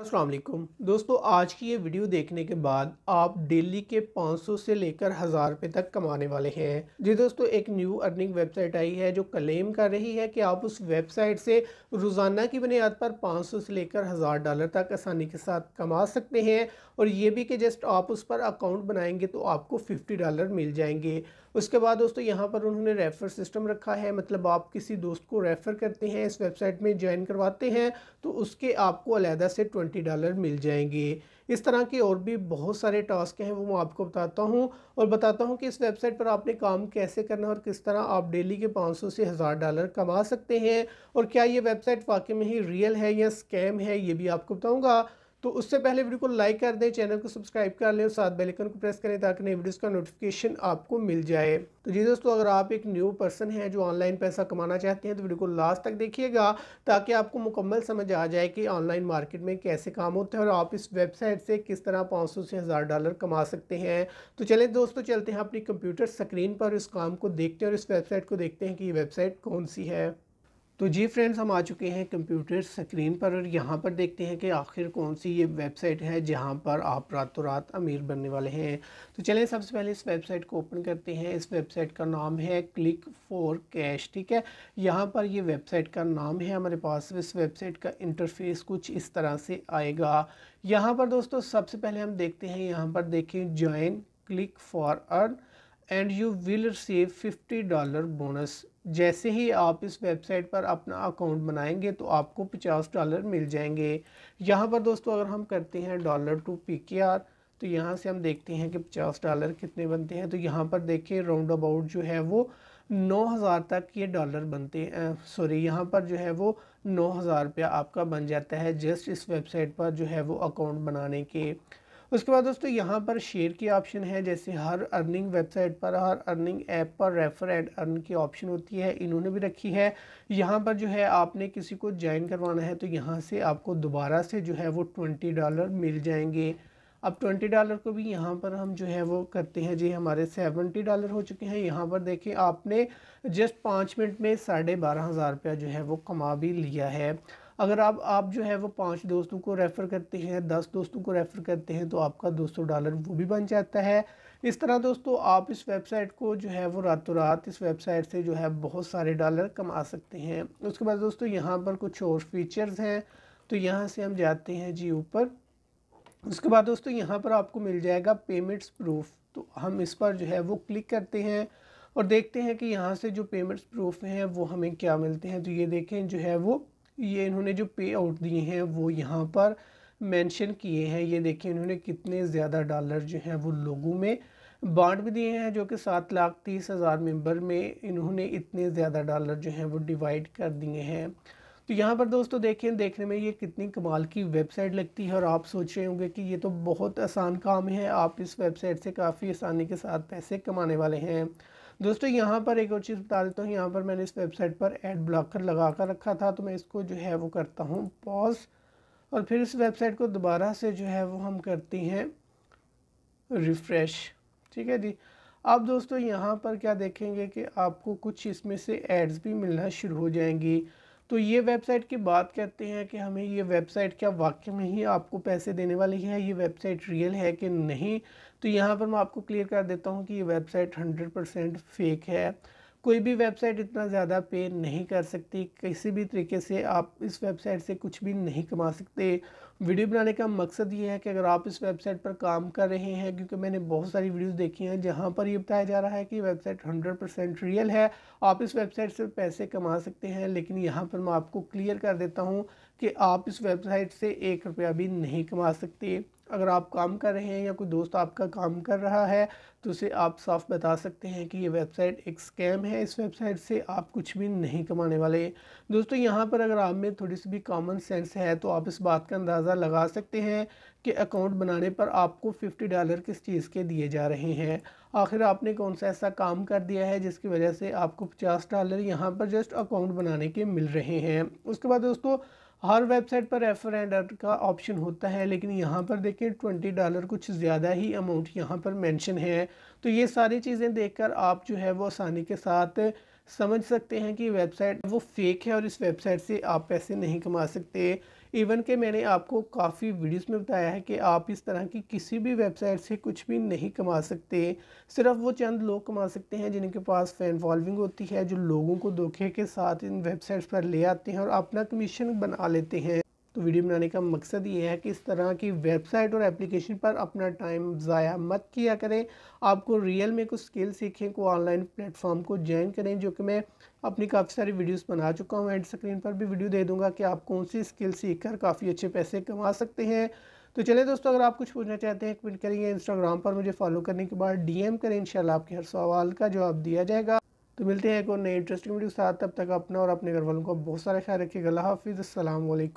असलम दोस्तों आज की ये वीडियो देखने के बाद आप डेली के 500 से लेकर हज़ार रुपये तक कमाने वाले हैं जी दोस्तों एक न्यू अर्निंग वेबसाइट आई है जो क्लेम कर रही है कि आप उस वेबसाइट से रोज़ाना की बुनियाद पर 500 से लेकर हज़ार डॉलर तक आसानी के साथ कमा सकते हैं और ये भी कि जस्ट आप उस पर अकाउंट बनाएंगे तो आपको फिफ्टी डॉलर मिल जाएंगे उसके बाद दोस्तों यहाँ पर उन्होंने रेफ़र सिस्टम रखा है मतलब आप किसी दोस्त को रेफ़र करते हैं इस वेबसाइट में ज्वाइन करवाते हैं तो उसके आपको अलहदा से ट्वेंटी डॉलर मिल जाएंगे इस तरह के और भी बहुत सारे टास्क हैं वो मैं आपको बताता हूँ और बताता हूँ कि इस वेबसाइट पर आपने काम कैसे करना है और किस तरह आप डेली के 500 से हज़ार डॉलर कमा सकते हैं और क्या ये वेबसाइट वाकई में ही रियल है या स्कैम है ये भी आपको बताऊँगा तो उससे पहले वीडियो को लाइक कर दें चैनल को सब्सक्राइब कर लें और साथ बेल आइकन को प्रेस करें ताकि नई वीडियोस का नोटिफिकेशन आपको मिल जाए तो जी दोस्तों अगर आप एक न्यू पर्सन हैं जो ऑनलाइन पैसा कमाना चाहते हैं तो वीडियो को लास्ट तक देखिएगा ताकि आपको मुकम्मल समझ आ जाए कि ऑनलाइन मार्केट में कैसे काम होते हैं और आप इस वेबसाइट से किस तरह पाँच से हज़ार डॉलर कमा सकते हैं तो चले दोस्तों चलते हैं अपनी कंप्यूटर स्क्रीन पर इस काम को देखते हैं और इस वेबसाइट को देखते हैं कि ये वेबसाइट कौन सी है तो जी फ्रेंड्स हम आ चुके हैं कंप्यूटर स्क्रीन पर और यहाँ पर देखते हैं कि आखिर कौन सी ये वेबसाइट है जहाँ पर आप रातों रात अमीर बनने वाले हैं तो चलें सबसे पहले इस वेबसाइट को ओपन करते हैं इस वेबसाइट का नाम है क्लिक फॉर कैश ठीक है यहाँ पर ये वेबसाइट का नाम है हमारे पास इस वेबसाइट का इंटरफेस कुछ इस तरह से आएगा यहाँ पर दोस्तों सबसे पहले हम देखते हैं यहाँ पर देखें join click for earn and you will receive fifty dollar bonus जैसे ही आप इस वेबसाइट पर अपना अकाउंट बनाएंगे तो आपको पचास डॉलर मिल जाएंगे यहाँ पर दोस्तों अगर हम करते हैं dollar to P K R तो यहाँ से हम देखते हैं कि पचास डॉलर कितने बनते हैं तो यहाँ पर देखिए राउंड अबाउट जो है वो नौ हज़ार तक ये डॉलर बनते हैं सॉरी यहाँ पर जो है वो नौ हज़ार रुपया आपका बन जाता है जस्ट इस वेबसाइट पर जो है वो अकाउंट बनाने के उसके बाद दोस्तों यहाँ पर शेयर के ऑप्शन है जैसे हर अर्निंग वेबसाइट पर हर अर्निंग ऐप पर रेफर एंड अर्न की ऑप्शन होती है इन्होंने भी रखी है यहाँ पर जो है आपने किसी को ज्वाइन करवाना है तो यहाँ से आपको दोबारा से जो है वो ट्वेंटी डॉलर मिल जाएंगे अब ट्वेंटी डॉलर को भी यहाँ पर हम जो है वो करते हैं जी हमारे सेवेंटी डॉलर हो चुके हैं यहाँ पर देखें आपने जस्ट पाँच मिनट में साढ़े बारह हज़ार रुपया जो है वो कमा भी लिया है अगर आप आप जो है वो पाँच दोस्तों को रेफ़र करते हैं दस दोस्तों को रेफ़र करते हैं तो आपका दो सौ डॉलर वो भी बन जाता है इस तरह दोस्तों आप इस वेबसाइट को जो है वो रातों रात इस वेबसाइट से जो है बहुत सारे डॉलर कमा सकते हैं उसके बाद दोस्तों यहाँ पर कुछ और फीचर्स हैं तो यहाँ से हम जाते हैं जी ऊपर उसके बाद दोस्तों यहाँ पर आपको मिल जाएगा पेमेंट्स प्रूफ तो हम इस पर जो है वो क्लिक करते हैं और देखते हैं कि यहाँ से जो पेमेंट्स प्रूफ हैं वो हमें क्या मिलते हैं तो ये देखें जो है वो ये इन्होंने जो पे आउट दिए हैं वो यहाँ पर मेंशन किए हैं ये देखिए इन्होंने कितने ज़्यादा डॉलर जो हैं वो लोगों में बांट भी दिए हैं जो कि सात लाख तीस हज़ार मेम्बर में इन्होंने इतने ज़्यादा डॉलर जो हैं वो डिवाइड कर दिए हैं तो यहाँ पर दोस्तों देखें देखने में ये कितनी कमाल की वेबसाइट लगती है और आप सोच रहे होंगे कि ये तो बहुत आसान काम है आप इस वेबसाइट से काफ़ी आसानी के साथ पैसे कमाने वाले हैं दोस्तों यहाँ पर एक और चीज़ बता देता हूँ यहाँ पर मैंने इस वेबसाइट पर एड ब्लॉकर लगा कर रखा था तो मैं इसको जो है वो करता हूँ पॉज और फिर इस वेबसाइट को दोबारा से जो है वो हम करते हैं रिफ़्रेश ठीक है जी अब दोस्तों यहाँ पर क्या देखेंगे कि आपको कुछ इसमें से एड्स भी मिलना शुरू हो जाएंगी तो ये वेबसाइट की बात करते हैं कि हमें ये वेबसाइट क्या वाक्य में ही आपको पैसे देने वाली है ये वेबसाइट रियल है कि नहीं तो यहाँ पर मैं आपको क्लियर कर देता हूँ कि ये वेबसाइट हंड्रेड परसेंट फेक है कोई भी वेबसाइट इतना ज़्यादा पे नहीं कर सकती किसी भी तरीके से आप इस वेबसाइट से कुछ भी नहीं कमा सकते वीडियो बनाने का मकसद ये है कि अगर आप इस वेबसाइट पर काम कर रहे हैं क्योंकि मैंने बहुत सारी वीडियोस देखी हैं जहां पर ये बताया जा रहा है कि वेबसाइट 100 परसेंट रियल है आप इस वेबसाइट से पैसे कमा सकते हैं लेकिन यहाँ पर मैं आपको क्लियर कर देता हूँ कि आप इस वेबसाइट से एक रुपया भी नहीं कमा सकते अगर आप काम कर रहे हैं या कोई दोस्त आपका काम कर रहा है तो उसे आप साफ बता सकते हैं कि ये वेबसाइट एक स्कैम है इस वेबसाइट से आप कुछ भी नहीं कमाने वाले दोस्तों यहाँ पर अगर आप में थोड़ी सी भी कॉमन सेंस है तो आप इस बात का अंदाज़ा लगा सकते हैं कि अकाउंट बनाने पर आपको फिफ्टी डॉलर किस चीज़ के दिए जा रहे हैं आखिर आपने कौन सा ऐसा काम कर दिया है जिसकी वजह से आपको पचास डॉलर यहाँ पर जस्ट अकाउंट बनाने के मिल रहे हैं उसके बाद दोस्तों हर वेबसाइट पर रेफर एंड अर्न का ऑप्शन होता है लेकिन यहाँ पर देखें ट्वेंटी डॉलर कुछ ज़्यादा ही अमाउंट यहाँ पर मेंशन है तो ये सारी चीज़ें देखकर आप जो है वो आसानी के साथ समझ सकते हैं कि वेबसाइट वो फेक है और इस वेबसाइट से आप पैसे नहीं कमा सकते इवन के मैंने आपको काफ़ी वीडियोस में बताया है कि आप इस तरह की किसी भी वेबसाइट से कुछ भी नहीं कमा सकते सिर्फ वो चंद लोग कमा सकते हैं जिनके पास फैन फॉलोइंग होती है जो लोगों को धोखे के साथ इन वेबसाइट्स पर ले आते हैं और अपना कमीशन बना लेते हैं तो वीडियो बनाने का मकसद ये है कि इस तरह की वेबसाइट और एप्लीकेशन पर अपना टाइम ज़ाया मत किया करें आपको रियल में कुछ स्किल सीखें को ऑनलाइन प्लेटफॉर्म को ज्वाइन करें जो कि मैं अपनी काफ़ी सारी वीडियोस बना चुका हूँ एंड स्क्रीन पर भी वीडियो दे दूँगा कि आप कौन सी स्किल सीख कर काफ़ी अच्छे पैसे कमा सकते हैं तो चले दोस्तों अगर आप कुछ पूछना चाहते हैं कमेंट करेंगे इंस्टाग्राम पर मुझे फॉलो करने के बाद डी करें इन आपके हर सवाल का जवाब दिया जाएगा तो मिलते हैं एक और नए इंटरेस्टिंग वीडियो के साथ तब तक अपना और अपने घर वालों का बहुत सारा ख्याल रखिएगा हाफिज़ अल्लाम